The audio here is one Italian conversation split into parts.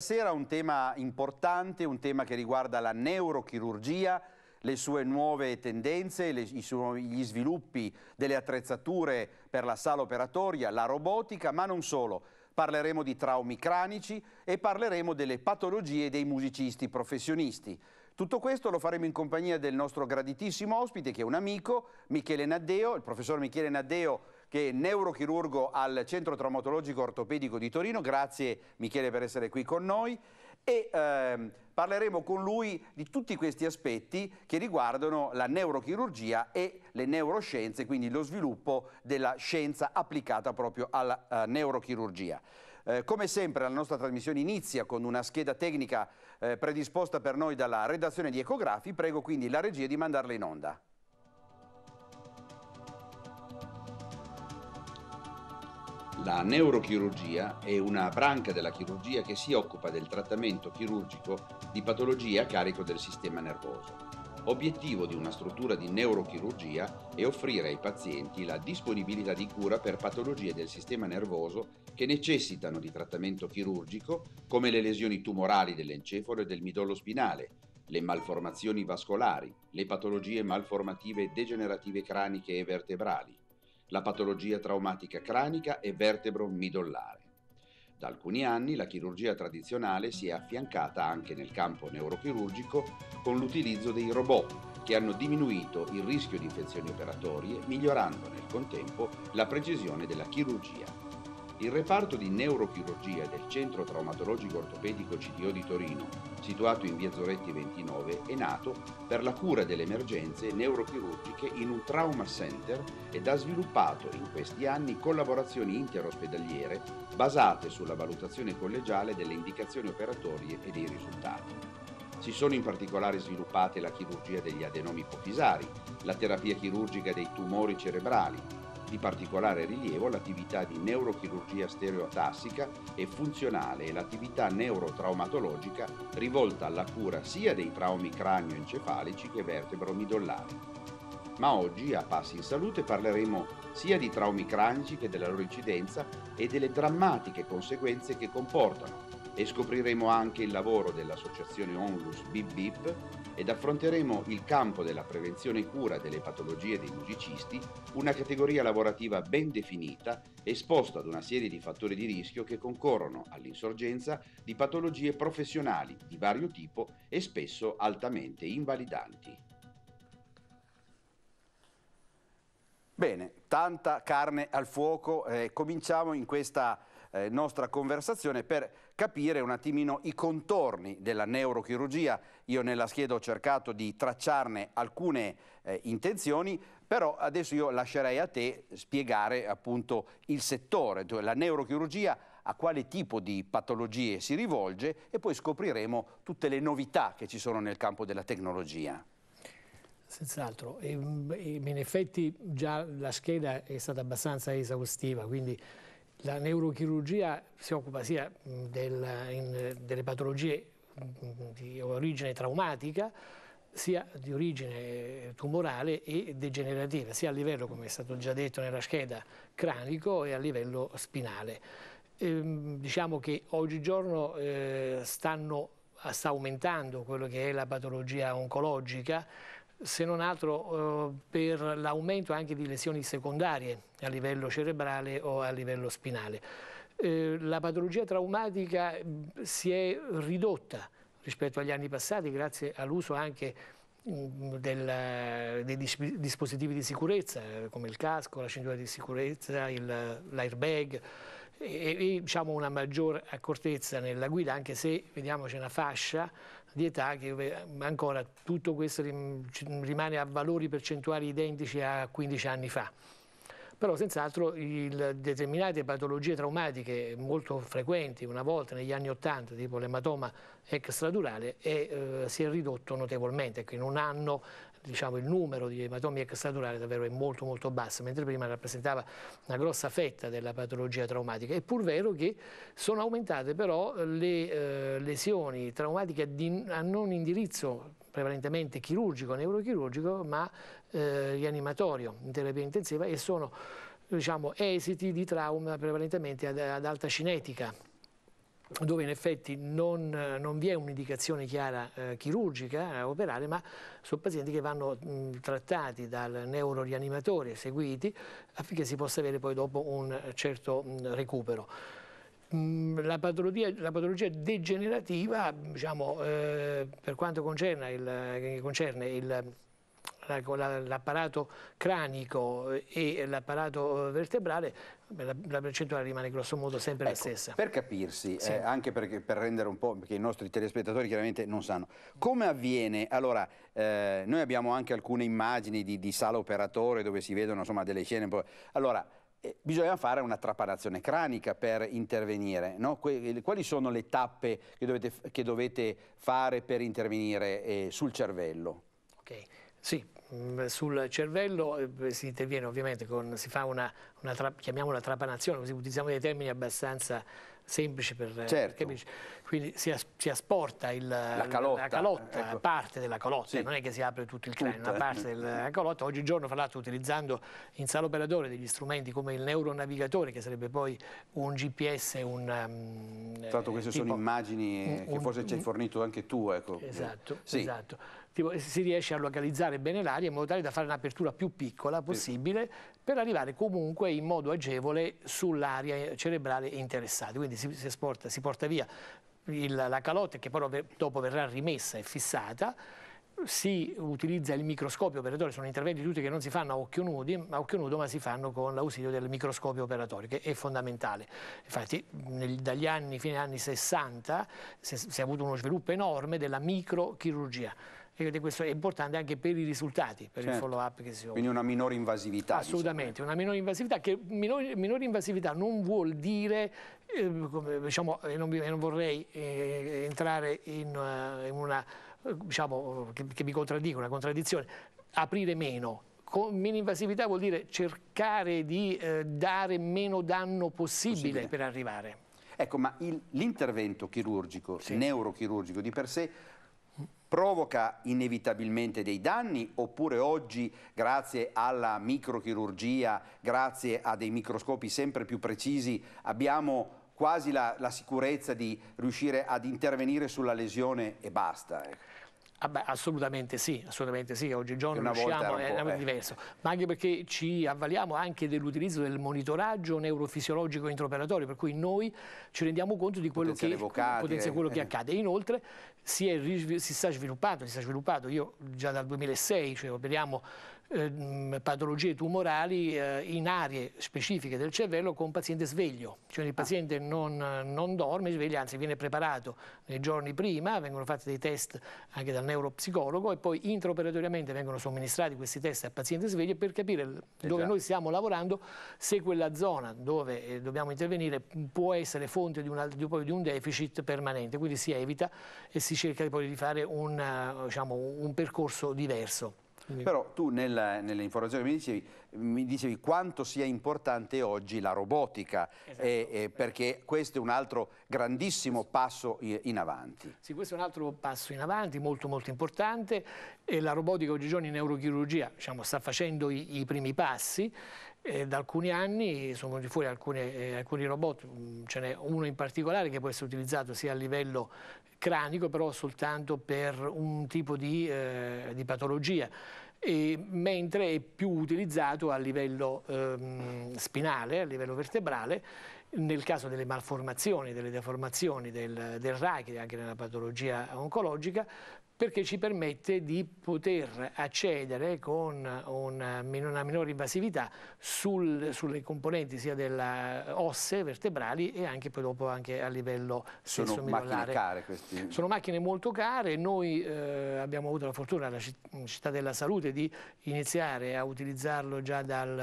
Sera un tema importante, un tema che riguarda la neurochirurgia, le sue nuove tendenze, le, suoi, gli sviluppi delle attrezzature per la sala operatoria, la robotica, ma non solo. Parleremo di traumi cranici e parleremo delle patologie dei musicisti professionisti. Tutto questo lo faremo in compagnia del nostro graditissimo ospite che è un amico, Michele Naddeo, il professor Michele Naddeo che è neurochirurgo al Centro Traumatologico Ortopedico di Torino. Grazie Michele per essere qui con noi. E ehm, parleremo con lui di tutti questi aspetti che riguardano la neurochirurgia e le neuroscienze, quindi lo sviluppo della scienza applicata proprio alla uh, neurochirurgia. Eh, come sempre la nostra trasmissione inizia con una scheda tecnica eh, predisposta per noi dalla redazione di Ecografi, prego quindi la regia di mandarla in onda. la neurochirurgia è una branca della chirurgia che si occupa del trattamento chirurgico di patologie a carico del sistema nervoso. Obiettivo di una struttura di neurochirurgia è offrire ai pazienti la disponibilità di cura per patologie del sistema nervoso che necessitano di trattamento chirurgico, come le lesioni tumorali dell'encefalo e del midollo spinale, le malformazioni vascolari, le patologie malformative degenerative craniche e vertebrali, la patologia traumatica cranica e vertebro-midollare. Da alcuni anni la chirurgia tradizionale si è affiancata anche nel campo neurochirurgico con l'utilizzo dei robot che hanno diminuito il rischio di infezioni operatorie, migliorando nel contempo la precisione della chirurgia il reparto di neurochirurgia del Centro Traumatologico Ortopedico CTO di Torino, situato in via Zoretti 29, è nato per la cura delle emergenze neurochirurgiche in un trauma center ed ha sviluppato in questi anni collaborazioni interospedaliere basate sulla valutazione collegiale delle indicazioni operatorie e dei risultati. Si sono in particolare sviluppate la chirurgia degli adenomi ipofisari, la terapia chirurgica dei tumori cerebrali, di particolare rilievo l'attività di neurochirurgia stereotassica e funzionale e l'attività neurotraumatologica rivolta alla cura sia dei traumi cranioencefalici che vertebro vertebromidollari. Ma oggi a Passi in Salute parleremo sia di traumi cranici che della loro incidenza e delle drammatiche conseguenze che comportano e scopriremo anche il lavoro dell'associazione Onlus Bip Bip ed affronteremo il campo della prevenzione e cura delle patologie dei musicisti, una categoria lavorativa ben definita, esposta ad una serie di fattori di rischio che concorrono all'insorgenza di patologie professionali di vario tipo e spesso altamente invalidanti. Bene, tanta carne al fuoco, eh, cominciamo in questa eh, nostra conversazione per capire un attimino i contorni della neurochirurgia. Io nella scheda ho cercato di tracciarne alcune eh, intenzioni, però adesso io lascerei a te spiegare appunto il settore, cioè la neurochirurgia a quale tipo di patologie si rivolge e poi scopriremo tutte le novità che ci sono nel campo della tecnologia. Senz'altro, mm, in effetti già la scheda è stata abbastanza esaustiva, quindi la neurochirurgia si occupa sia del, in, delle patologie di origine traumatica, sia di origine tumorale e degenerativa, sia a livello, come è stato già detto nella scheda, cranico e a livello spinale. Ehm, diciamo che oggigiorno eh, stanno, eh, sta aumentando quello che è la patologia oncologica, se non altro eh, per l'aumento anche di lesioni secondarie a livello cerebrale o a livello spinale. Eh, la patologia traumatica si è ridotta rispetto agli anni passati grazie all'uso anche del, dei dispositivi di sicurezza come il casco, la cintura di sicurezza, l'airbag e, e diciamo una maggior accortezza nella guida anche se vediamo c'è una fascia di età che eh, ancora tutto questo rimane a valori percentuali identici a 15 anni fa però senz'altro determinate patologie traumatiche molto frequenti una volta negli anni 80 tipo l'ematoma extradurale è, eh, si è ridotto notevolmente in un anno diciamo, il numero di ematomi extradurali davvero è molto molto basso, mentre prima rappresentava una grossa fetta della patologia traumatica. È pur vero che sono aumentate però le eh, lesioni traumatiche di, a non indirizzo prevalentemente chirurgico, neurochirurgico, ma eh, rianimatorio in terapia intensiva e sono diciamo, esiti di trauma prevalentemente ad, ad alta cinetica dove in effetti non, non vi è un'indicazione chiara eh, chirurgica a operare, ma sono pazienti che vanno mh, trattati dal neurorianimatore, seguiti, affinché si possa avere poi dopo un certo mh, recupero. Mm, la patologia, la patologia, degenerativa, diciamo, eh, per quanto concerne, il, eh, concerne il, l'apparato cranico e l'apparato eh, vertebrale, la, percentuale rimane grossomodo sempre ecco, la stessa. Per capirsi, sì. eh, anche per, per rendere un po', perché i nostri telespettatori chiaramente non sanno, come avviene, allora eh, noi abbiamo anche alcune immagini di, di sala operatore dove si vedono insomma delle scene, allora eh, bisogna fare una trapanazione cranica per intervenire. No? Eh, quali sono le tappe che dovete, che dovete fare per intervenire eh, sul cervello? Okay. Sì, mm, sul cervello eh, si interviene ovviamente con, si fa una, una tra, chiamiamola trapanazione, così utilizziamo dei termini abbastanza semplice per eh, certo. capirci. Quindi si, as, si asporta il, la calotta, la calotta ecco. parte della calotta, sì. non è che si apre tutto il cranio, una parte della mm. calotta. Oggigiorno, fra l'altro, utilizzando in sala operatore degli strumenti come il neuronavigatore, che sarebbe poi un GPS, un... Um, ehm, Tanto queste eh, tipo, sono immagini un, che forse ci hai fornito anche tu, ecco. Esatto, sì. esatto tipo, eh, si riesce a localizzare bene l'aria in modo tale da fare un'apertura più piccola possibile per arrivare comunque in modo agevole sull'area cerebrale interessata. Quindi si, si, esporta, si porta via il, la calotte che poi dopo verrà rimessa e fissata si utilizza il microscopio operatorio, sono interventi tutti che non si fanno a occhio, nudi, a occhio nudo, ma si fanno con l'ausilio del microscopio operatorio, che è fondamentale. Infatti nel, dagli anni, fine anni 60, si, si è avuto uno sviluppo enorme della microchirurgia e questo è importante anche per i risultati, per certo. il follow up che si offre. Quindi una minore invasività. Diciamo. Assolutamente, diciamo. una minore invasività che minore, minore invasività non vuol dire, eh, diciamo, non, non, vorrei eh, entrare in, uh, in una, eh, diciamo, che, che mi contraddico, una contraddizione, aprire meno, con mini-invasività vuol dire cercare di eh, dare meno danno possibile, possibile, per arrivare. Ecco, ma l'intervento chirurgico, sì. neurochirurgico di per sé provoca inevitabilmente dei danni oppure oggi grazie alla microchirurgia, grazie a dei microscopi sempre più precisi abbiamo quasi la, la sicurezza di riuscire ad intervenire sulla lesione e basta? Ecco. Ah beh, assolutamente sì, assolutamente sì, oggigiorno una riusciamo, è, è eh. diverso, ma anche perché ci avvaliamo anche dell'utilizzo del monitoraggio neurofisiologico intraoperatorio, per cui noi ci rendiamo conto di quello, che, vocati, eh. quello che, accade. Inoltre si, è, si, sta sviluppando, si sta sviluppando, io già dal 2006, cioè operiamo eh, patologie tumorali eh, in aree specifiche del cervello con paziente sveglio, cioè il ah. paziente non, non, dorme, sveglia, anzi viene preparato nei giorni prima, vengono fatti dei test anche dal neuropsicologo e poi intraoperatoriamente vengono somministrati questi test al paziente sveglio per capire eh dove noi stiamo lavorando, se quella zona dove eh, dobbiamo intervenire può essere fonte di, una, di, di, un deficit permanente, quindi si evita e si cerca poi di fare un, eh, diciamo, un percorso diverso. Però tu nella, nelle informazioni che mi dicevi, mi dicevi quanto sia importante oggi la robotica, esatto. eh, eh, perché questo è un altro grandissimo passo in avanti. Sì, questo è un altro passo in avanti molto molto importante e la robotica oggigiorno in neurochirurgia diciamo, sta facendo i, i primi passi eh, da alcuni anni sono venuti fuori alcune, eh, alcuni robot, ce n'è uno in particolare che può essere utilizzato sia a livello cranico però soltanto per un tipo di, eh, di patologia. E, mentre è più utilizzato a livello ehm, spinale, a livello vertebrale, nel caso delle malformazioni, delle deformazioni del, del rachido, anche nella patologia oncologica, perché ci permette di poter accedere con una, una minore invasività sul, sulle componenti sia delle eh, osse vertebrali e anche poi dopo anche a livello stesso midollare. Macchine questi... Sono macchine molto care, noi eh, abbiamo avuto la fortuna alla Città della Salute di iniziare a utilizzarlo già dal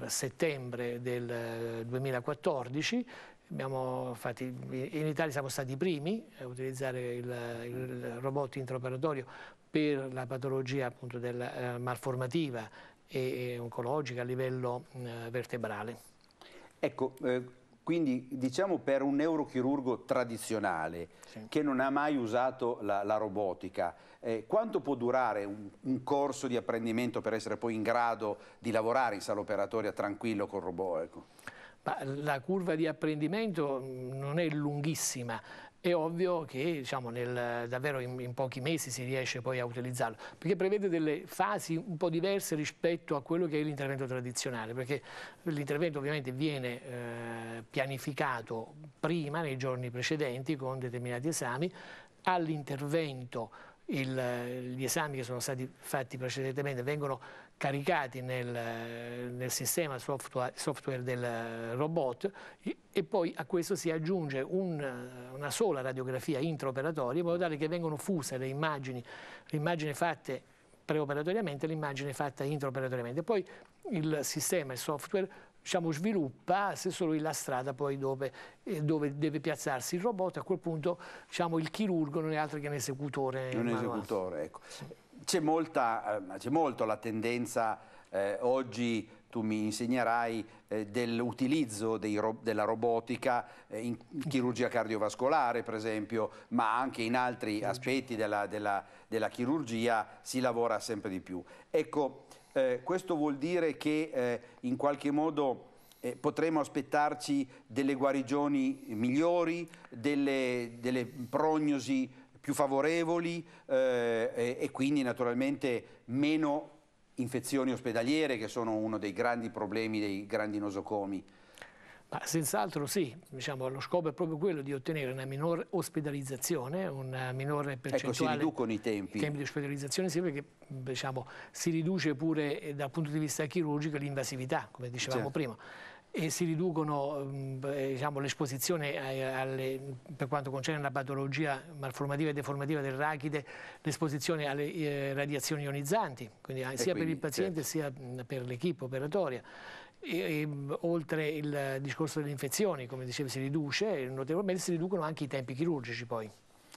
eh, settembre del 2014 eh, Abbiamo, infatti, in Italia siamo stati i primi a utilizzare il, il robot intraoperatorio per la patologia appunto, del, eh, malformativa e, e, oncologica a livello eh, vertebrale. Ecco, eh, quindi diciamo per un neurochirurgo tradizionale sì. che non ha mai usato la, la robotica, eh, quanto può durare un, un, corso di apprendimento per essere poi in grado di lavorare in sala operatoria tranquillo col robot? Ecco? la curva di apprendimento mm, non è lunghissima, è ovvio che diciamo, nel, davvero in, in, pochi mesi si riesce poi a utilizzarlo, perché prevede delle fasi un po' diverse rispetto a quello che è l'intervento tradizionale, perché l'intervento ovviamente viene eh, pianificato prima, nei giorni precedenti, con determinati esami, all'intervento gli esami che sono stati fatti precedentemente vengono caricati nel, nel sistema software, software, del robot e poi a questo si aggiunge un, una sola radiografia intraoperatoria in modo tale che vengono fuse le immagini, le immagini fatte preoperatoriamente e l'immagine fatta intraoperatoriamente. Poi il sistema, il software diciamo, sviluppa se solo la strada poi dove, eh, dove, deve piazzarsi il robot, a quel punto diciamo, il chirurgo non è altro che un esecutore. Un esecutore, ecco. Eh, c'è, molto la tendenza eh, oggi tu mi insegnerai eh, dell'utilizzo ro della robotica eh, in chirurgia cardiovascolare per esempio, ma anche in altri aspetti della, della, della chirurgia si lavora sempre di più. Ecco, eh, questo vuol dire che eh, in qualche modo eh, potremo aspettarci delle guarigioni migliori, delle, delle prognosi migliori, più favorevoli eh, e, e quindi naturalmente meno infezioni ospedaliere che sono uno dei grandi problemi dei grandi nosocomi. Senz'altro sì, diciamo, lo scopo è proprio quello di ottenere una minore ospedalizzazione, una minore percentuale... Ecco, si riducono i tempi. I tempi di ospedalizzazione sì, perché diciamo, si riduce pure eh, dal punto di vista chirurgico l'invasività, come dicevamo certo. prima e si riducono mm, diciamo, l'esposizione per quanto concerne la patologia malformativa e deformativa del rachide, l'esposizione alle eh, radiazioni ionizzanti, quindi sia quindi, per il paziente certo. sia mm, per l'equipe operatoria. E, e, oltre il discorso delle infezioni, come dicevo, si riduce, notevolmente si riducono anche i tempi chirurgici poi.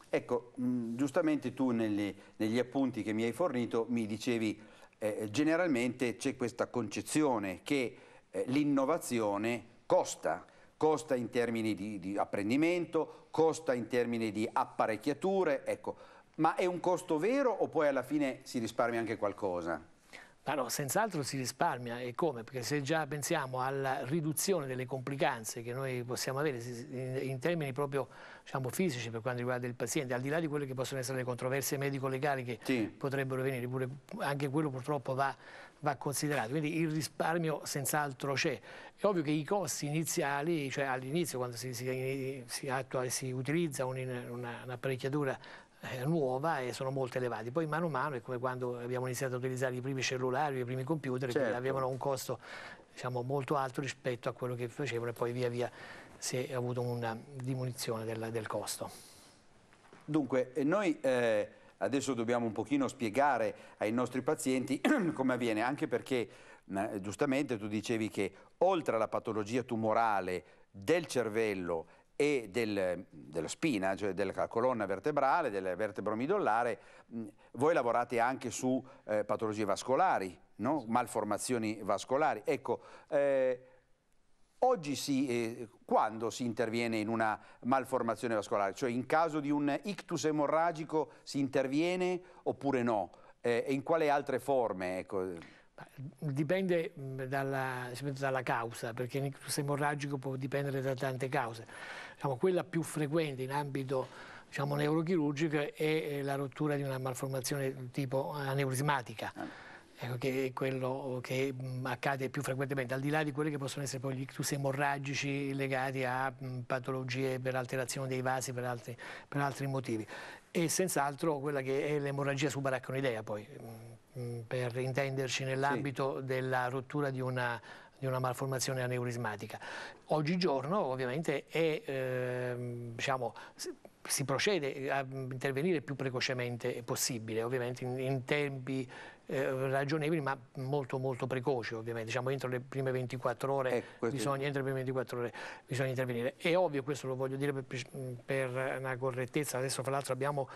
Ecco, mh, mm, giustamente tu negli, negli appunti che mi hai fornito mi dicevi eh, generalmente c'è questa concezione che eh, l'innovazione costa, costa in termini di, di, apprendimento, costa in termini di apparecchiature, ecco. ma è un costo vero o poi alla fine si risparmia anche qualcosa? Ah no, senz'altro si risparmia e come? Perché se già pensiamo alla riduzione delle complicanze che noi possiamo avere in termini proprio diciamo, fisici per quanto riguarda il paziente, al di là di quelle che possono essere le controversie medico-legali che sì. potrebbero venire, pure anche quello purtroppo va va considerato, quindi il risparmio senz'altro c'è. È ovvio che i costi iniziali, cioè all'inizio quando si, si, si, attua e si utilizza un'apparecchiatura un eh, nuova e eh, sono molto elevati. Poi mano a mano è come quando abbiamo iniziato a utilizzare i primi cellulari, i primi computer, certo. che avevano un costo diciamo, molto alto rispetto a quello che facevano e poi via via si è avuto una diminuzione del, del costo. Dunque, eh, noi... Eh Adesso dobbiamo un pochino spiegare ai nostri pazienti come avviene, anche perché eh, giustamente tu dicevi che oltre alla patologia tumorale del cervello e del, della spina, cioè della colonna vertebrale, del vertebro midollare, voi lavorate anche su eh, patologie vascolari, no? malformazioni vascolari. Ecco, eh, Oggi si, eh, quando si interviene in una malformazione vascolare? Cioè in caso di un ictus emorragico si interviene oppure no? Eh, e in quale altre forme? Ecco? Dipende dalla, dalla, causa, perché un ictus emorragico può dipendere da tante cause. Diciamo, quella più frequente in ambito diciamo, neurochirurgico è eh, la rottura di una malformazione tipo eh, aneurismatica ah. Ecco che è quello che mm, accade più frequentemente, al di là di quelli che possono essere poi gli ictus emorragici legati a mm, patologie per alterazione dei vasi, per altri, per altri motivi. E senz'altro quella che è l'emorragia subaracconidea, poi, mm, per intenderci nell'ambito sì. della rottura di una di una malformazione aneurismatica. Oggigiorno ovviamente è, eh, diciamo, si procede a intervenire più precocemente possibile, ovviamente in, in tempi eh, ragionevoli ma molto molto precoci ovviamente, diciamo entro le prime 24 ore, eh, bisogna, entro le prime 24 ore bisogna intervenire. È ovvio, questo lo voglio dire per, per una correttezza, adesso fra l'altro abbiamo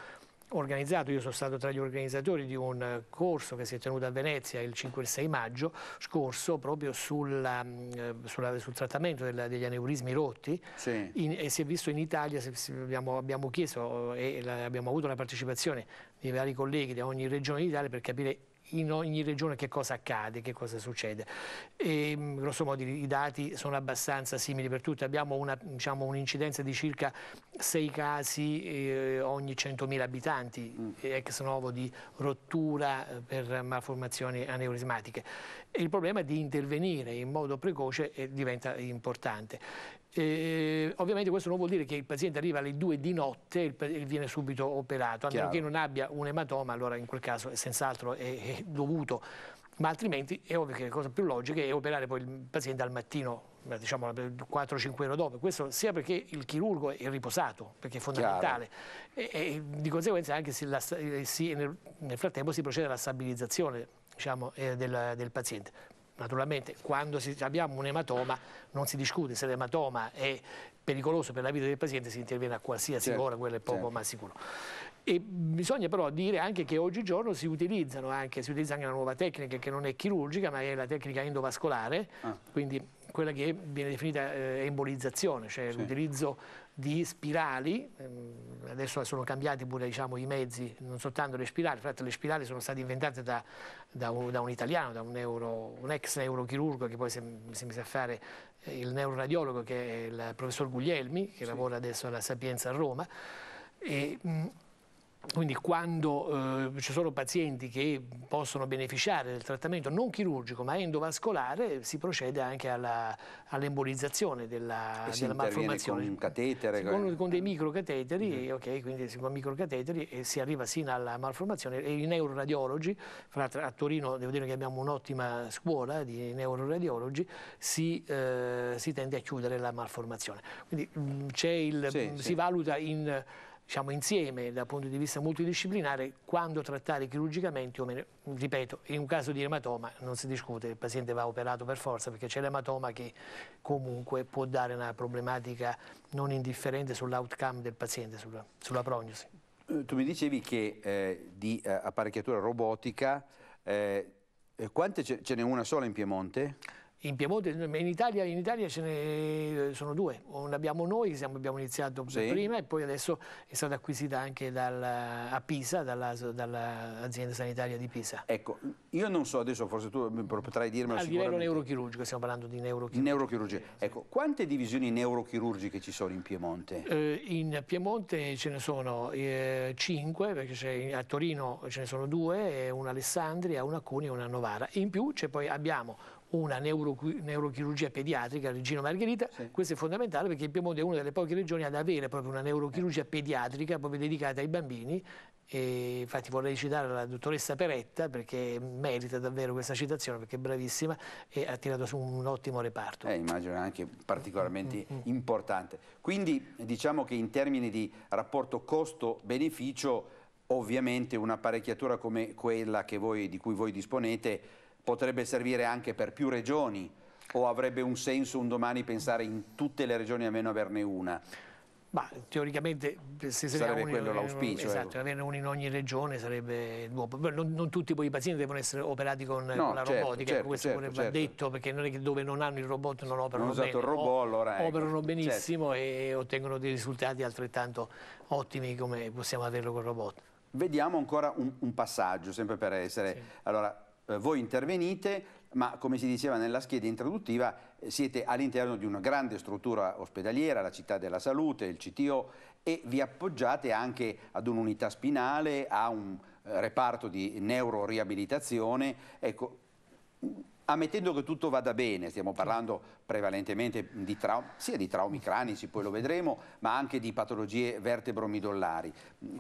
organizzato, io sono stato tra gli organizzatori di un corso che si è tenuto a Venezia il 5 e il 6 maggio scorso proprio sulla, mm, sulla, sul trattamento della, degli aneurismi rotti sì. in, e si è visto in Italia, abbiamo, abbiamo chiesto eh, e la, abbiamo avuto la partecipazione di vari colleghi da ogni regione d'Italia per capire in ogni regione che cosa accade, che cosa succede. E, ehm, grosso modo i dati sono abbastanza simili per tutti, abbiamo diciamo, un'incidenza diciamo, un di circa 6 casi eh, ogni 100.000 abitanti mm. ex novo di rottura eh, per malformazioni aneurismatiche. E il problema di intervenire in modo precoce eh, diventa importante. Eh, ovviamente questo non vuol dire che il paziente arriva alle 2 di notte e viene subito operato, a meno che non abbia un ematoma, allora in quel caso senz'altro è, è dovuto ma altrimenti è ovvio che la cosa più logica è operare poi il paziente al mattino, diciamo 4-5 ore dopo, questo sia perché il chirurgo è riposato, perché è fondamentale, e, e, di conseguenza anche la, eh, si, nel, nel, frattempo si procede alla stabilizzazione diciamo, eh, del, del paziente naturalmente quando si, abbiamo un ematoma non si discute se l'ematoma è pericoloso per la vita del paziente si interviene a qualsiasi certo, ora, quello è poco certo. ma sicuro. E bisogna però dire anche che oggigiorno si, utilizzano anche, si utilizza anche una nuova tecnica che non è chirurgica ma è la tecnica endovascolare, ah. quindi quella che viene definita eh, embolizzazione, cioè sì. l'utilizzo di spirali, ehm, adesso sono cambiati pure diciamo, i mezzi, non soltanto le spirali, infatti le spirali sono state inventate da, da, un, da un, italiano, da un, euro, un, ex neurochirurgo che poi si, si messo a fare eh, il neuroradiologo che è il professor Guglielmi che sì. lavora adesso alla Sapienza a Roma. E, mh, quindi quando eh, ci sono pazienti che possono beneficiare del trattamento non chirurgico ma endovascolare si procede anche all'embolizzazione all della, e della malformazione. con un catetere? Con, con, dei microcateteri, mm. Mm-hmm. ok, quindi si, con microcateteri e si arriva sino alla malformazione e i neuroradiologi, fra, a Torino devo dire che abbiamo un'ottima scuola di neuroradiologi, si, eh, si, tende a chiudere la malformazione. Quindi mh, mm, il, sì, mh, mm, sì. si valuta in diciamo, insieme dal punto di vista multidisciplinare quando trattare chirurgicamente o meno. Ripeto, in un caso di ematoma non si discute, il paziente va operato per forza perché c'è l'ematoma che comunque può dare una problematica non indifferente sull'outcome del paziente, sulla, sulla, prognosi. Eh, tu mi dicevi che eh, di eh, apparecchiatura robotica, eh, eh quante ce n'è una sola in Piemonte? in Piemonte, in Italia, in Italia, ce ne sono due, una abbiamo noi che abbiamo iniziato sì. prima e poi adesso è stata acquisita anche dal, a Pisa, dall'azienda dall sanitaria di Pisa. Ecco, io non so adesso, forse tu potrai dirmelo A ah, livello neurochirurgico, stiamo parlando di neurochirurgia. neurochirurgia. Ecco, quante divisioni neurochirurgiche ci sono in Piemonte? Eh, in Piemonte ce ne sono eh, cinque, perché a Torino ce ne sono due, una Alessandria, una a Cuneo e una Novara. In più poi abbiamo una neuro, neurochirurgia pediatrica, Regina Margherita, sì. questo è fondamentale perché il Piemonte è una delle poche regioni ad avere proprio una neurochirurgia pediatrica proprio dedicata ai bambini e infatti vorrei citare la dottoressa Peretta perché merita davvero questa citazione perché è bravissima e ha tirato su un ottimo reparto. Eh, immagino anche particolarmente mm -hmm. importante. Quindi diciamo che in termini di rapporto costo-beneficio ovviamente un'apparecchiatura come quella voi, di cui voi disponete potrebbe servire anche per più regioni o avrebbe un senso un domani pensare in tutte le regioni almeno averne una? Ma, teoricamente se sarebbe quello l'auspicio. Esatto, eh. Ecco. averne uno in ogni regione sarebbe non, non, tutti poi i pazienti devono essere operati con, no, con la certo, robotica, certo, questo certo, va certo. detto, perché non è che dove non hanno il robot non operano non bene. il robot, o, allora, ecco, operano certo. benissimo e ottengono dei risultati altrettanto ottimi come possiamo averlo con il robot. Vediamo ancora un, un passaggio, sempre per essere... Sì. Allora, eh, voi intervenite, ma come si diceva nella scheda introduttiva, eh, siete all'interno di una grande struttura ospedaliera, la città della salute, il CTO, e vi appoggiate anche ad un'unità spinale, a un eh, reparto di neuroriabilitazione. Ecco, ammettendo che tutto vada bene, stiamo parlando prevalentemente di sia di traumi cranici, poi lo vedremo, ma anche di patologie vertebromidollari.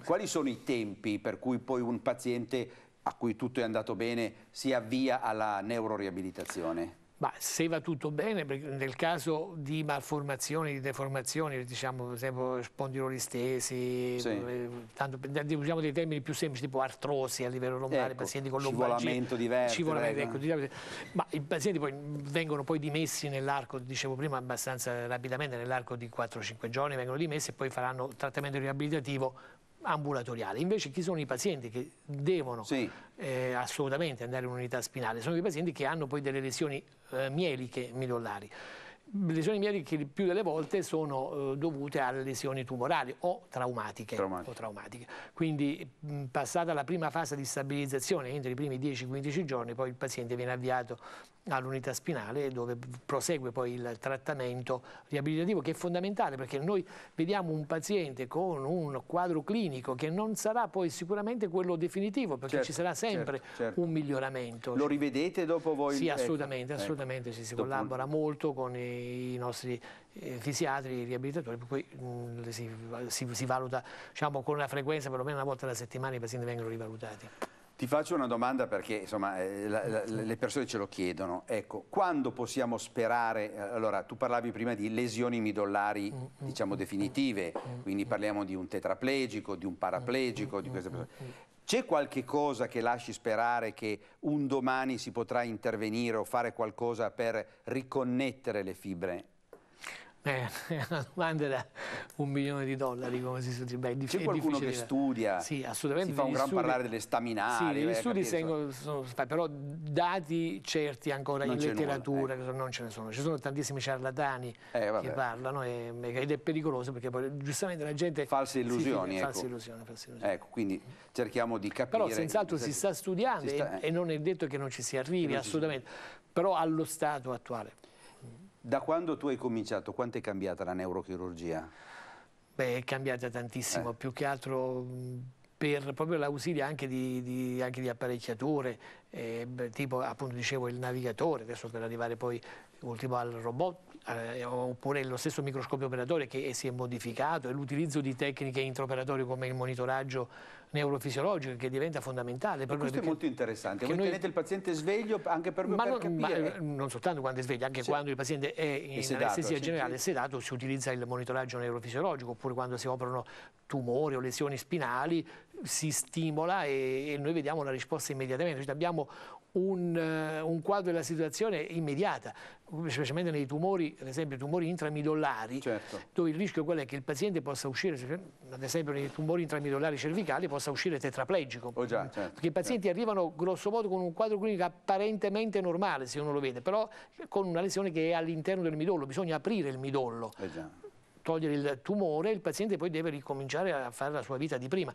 Quali sono i tempi per cui poi un paziente a cui tutto è andato bene si avvia alla neuroriabilitazione? Ma se va tutto bene, nel caso di malformazioni, di deformazioni, diciamo per esempio spondilolistesi, sì. Eh, tanto, dei termini più semplici tipo artrosi a livello lombare, ecco, pazienti con scivolamento diverso, scivolamento, ecco, diciamo, ma i pazienti poi vengono poi dimessi nell'arco, dicevo prima abbastanza rapidamente, nell'arco di 4-5 giorni vengono dimessi e poi faranno trattamento riabilitativo ambulatoriale. Invece chi sono i pazienti che devono sì. eh, assolutamente andare in un'unità spinale? Sono i pazienti che hanno poi delle lesioni eh, mielliche midollari lesioni mieli che più delle volte sono eh, dovute a lesioni tumorali o traumatiche, o traumatiche. Quindi mh, passata la prima fase di stabilizzazione, entro i primi 10-15 giorni, poi il paziente viene avviato all'unità spinale dove prosegue poi il trattamento riabilitativo che è fondamentale perché noi vediamo un paziente con un quadro clinico che non sarà poi sicuramente quello definitivo perché certo, ci sarà certo, sempre certo, certo. un miglioramento. Lo rivedete dopo voi? Sì, ecco, assolutamente, ecco, assolutamente, ecco. Sì, si dopo collabora molto con i i nostri eh, fisiatri, i riabilitatori, per cui mh, mm, si, si, si, valuta diciamo, con una frequenza perlomeno una volta alla settimana i pazienti vengono rivalutati. Ti faccio una domanda perché insomma, eh, la, la, le persone ce lo chiedono. Ecco, quando possiamo sperare, eh, allora tu parlavi prima di lesioni midollari mm, mm, diciamo definitive, quindi parliamo di un tetraplegico, di un paraplegico, di queste persone. C'è qualche cosa che lasci sperare che un domani si potrà intervenire o fare qualcosa per riconnettere le fibre eh, è una domanda da un milione di dollari, come si suol C'è qualcuno che studia, sì, assolutamente. si fa un gran studi, parlare delle staminali. Sì, eh, gli studi sono, sono, però dati certi ancora non in letteratura nulla, eh. non ce ne sono. Ci sono tantissimi ciarlatani eh, che parlano e, ed è pericoloso perché poi, giustamente la gente... False illusioni, ecco. False illusioni, false illusioni. Ecco, quindi cerchiamo di capire... Però senz'altro si sta studiando si sta, e, eh. e non è detto che non ci si arrivi, assolutamente, però allo stato attuale. Da quando tu hai cominciato, quanto è cambiata la neurochirurgia? Beh, è cambiata tantissimo, eh. più che altro per proprio l'ausilio anche di, di, anche di apparecchiature, eh, tipo appunto dicevo il navigatore, adesso per arrivare poi ultimo al robot, eh, oppure lo stesso microscopio operatorio che si è modificato e l'utilizzo di tecniche intraoperatorie come il monitoraggio neurofisiologico che diventa fondamentale. questo perché, è molto interessante, voi noi, tenete il paziente sveglio anche per ma per non, capire. Ma, eh, non soltanto quando è sveglio, anche sì. quando il paziente è in è sedato, anestesia sì, generale sì. sedato si utilizza il monitoraggio neurofisiologico oppure quando si operano tumori o lesioni spinali si stimola e, e noi vediamo la risposta immediatamente. Cioè abbiamo un, eh, un, quadro della situazione immediata, specialmente nei tumori, ad esempio tumori intramidollari, certo. dove il rischio è che il paziente possa uscire, ad esempio nei tumori intramidollari cervicali, possa uscire tetraplegico. Oh già, certo, perché i pazienti certo. arrivano grossomodo con un quadro clinico apparentemente normale, se uno lo vede, però con una lesione che è all'interno del midollo, bisogna aprire il midollo. Eh togliere il tumore, il paziente poi deve ricominciare a fare la sua vita di prima.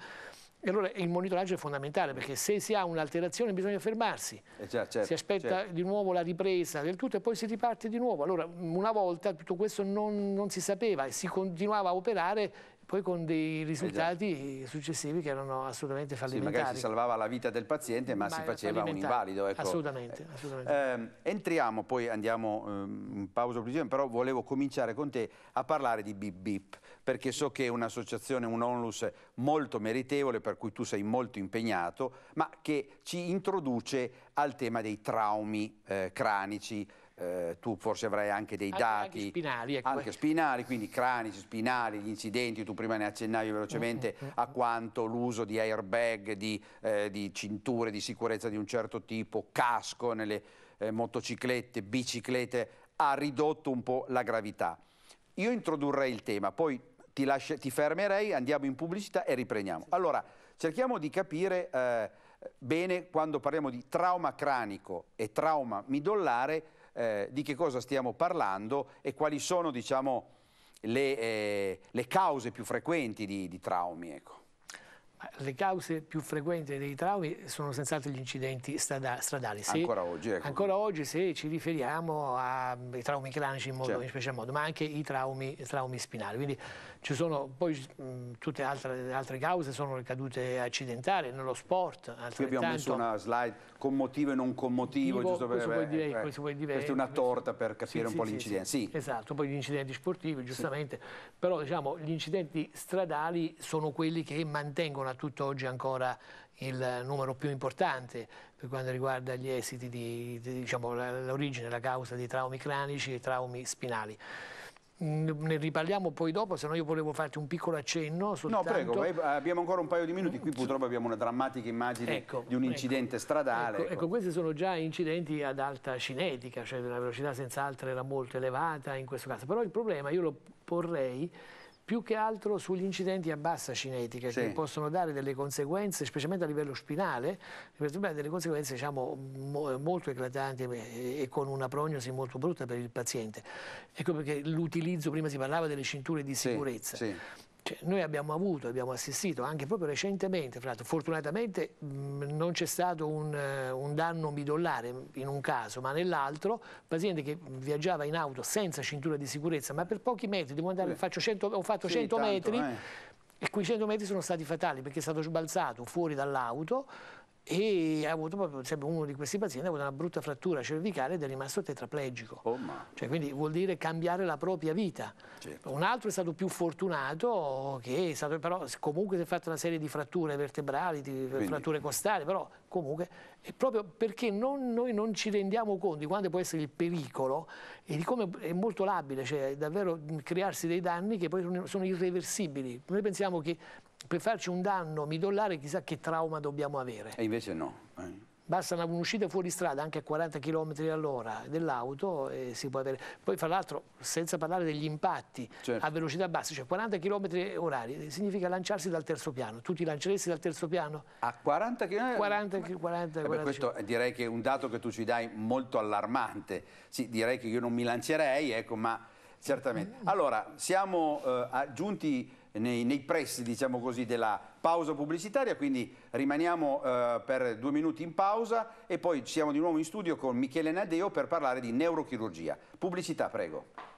E allora il monitoraggio è fondamentale perché se si ha un'alterazione bisogna fermarsi, eh già, certo, si aspetta certo. di nuovo la ripresa del tutto e poi si riparte di nuovo. Allora una volta tutto questo non, non si sapeva e si continuava a operare poi con dei risultati esatto. successivi che erano assolutamente fallimentari. Sì, magari si salvava la vita del paziente ma, ma si faceva un invalido. Ecco. Assolutamente. Eh, assolutamente. Eh, entriamo, poi andiamo um, in pausa pubblicitaria, però volevo cominciare con te a parlare di Bip Bip, perché so che è un'associazione, un onlus molto meritevole, per cui tu sei molto impegnato, ma che ci introduce al tema dei traumi eh, cranici, eh, tu forse avrai anche dei anche, dati. Anche spinali, ecco. anche spinali, quindi cranici, spinali, gli incidenti, tu prima ne accennavi velocemente mm, mm, mm. a quanto l'uso di airbag, di, eh, di, cinture di sicurezza di un certo tipo, casco nelle eh, motociclette, biciclette, ha ridotto un po' la gravità. Io introdurrei il tema, poi ti, lascia, ti fermerei, andiamo in pubblicità e riprendiamo. Sì. Allora, cerchiamo di capire eh, bene quando parliamo di trauma cranico e trauma midollare eh, di che cosa stiamo parlando e quali sono diciamo, le, eh, le, cause più frequenti di, di traumi. Ecco. Le cause più frequenti dei traumi sono senz'altro gli incidenti strada stradali. Se, ancora, oggi, ecco. ancora oggi, se ci riferiamo ai traumi cranici in, modo, certo. in special modo, ma anche i traumi, traumi spinali. Quindi ci sono poi mh, tutte altre, le altre cause, sono le cadute accidentali nello sport. Qui abbiamo messo una slide con motivo e non con motivo, giusto per, questo, eh, dire, eh, questo dire, questa è una torta per capire sì, un po' sì, gli incidenti. Sì, Esatto, poi gli incidenti sportivi, giustamente, però diciamo gli incidenti stradali sono quelli che mantengono a tutt'oggi ancora il numero più importante per quanto riguarda gli esiti di, di diciamo, l'origine, la causa dei traumi cranici e traumi spinali ne riparliamo poi dopo, se no io volevo farti un piccolo accenno. Soltanto. No, prego, abbiamo ancora un paio di minuti, qui purtroppo abbiamo una drammatica immagine ecco, di un ecco. incidente ecco, stradale. Ecco, ecco, questi sono già incidenti ad alta cinetica, cioè la velocità senz'altro era molto elevata in questo caso, però il problema io lo porrei più che altro sugli incidenti a bassa cinetica sì. che possono dare delle conseguenze, specialmente a livello spinale, delle conseguenze diciamo, molto eclatanti e con una prognosi molto brutta per il paziente. Ecco perché l'utilizzo, prima si parlava delle cinture di sicurezza. Sì, sì. Cioè, noi abbiamo avuto, abbiamo assistito anche proprio recentemente, fra fortunatamente mh, non c'è stato un, eh, un, danno midollare in un caso, ma nell'altro, paziente che viaggiava in auto senza cintura di sicurezza, ma per pochi metri, devo andare, faccio 100, ho fatto 100 tanto, metri eh. e quei 100 metri sono stati fatali perché è stato sbalzato fuori dall'auto, e ha avuto proprio, cioè uno di questi pazienti ha avuto una brutta frattura cervicale ed è rimasto tetraplegico. Oh, cioè, quindi vuol dire cambiare la propria vita. Certo. Un altro è stato più fortunato, che stato, però comunque si è fatta una serie di fratture vertebrali, di quindi. fratture costali, però comunque è proprio perché non, noi non ci rendiamo conto di quanto può essere il pericolo e di come è molto labile, cioè davvero crearsi dei danni che poi sono irreversibili. Noi pensiamo che per farci un danno midollare chissà che trauma dobbiamo avere. E invece no. Eh. Basta un'uscita fuori strada anche a 40 km all'ora dell'auto e si può avere. Poi fra l'altro senza parlare degli impatti certo. a velocità bassa, cioè 40 km orari eh, significa lanciarsi dal terzo piano. Tu ti lanceresti dal terzo piano? A 40 km? 40, 40, eh beh, questo direi che è un dato che tu ci dai molto allarmante. Sì, direi che io non mi lancerei, ecco, ma certamente. Mm. Allora, siamo eh, giunti eh, nei, nei pressi diciamo così, della pausa pubblicitaria, quindi rimaniamo eh, per due minuti in pausa e poi siamo di nuovo in studio con Michele Nadeo per parlare di neurochirurgia. Pubblicità, prego.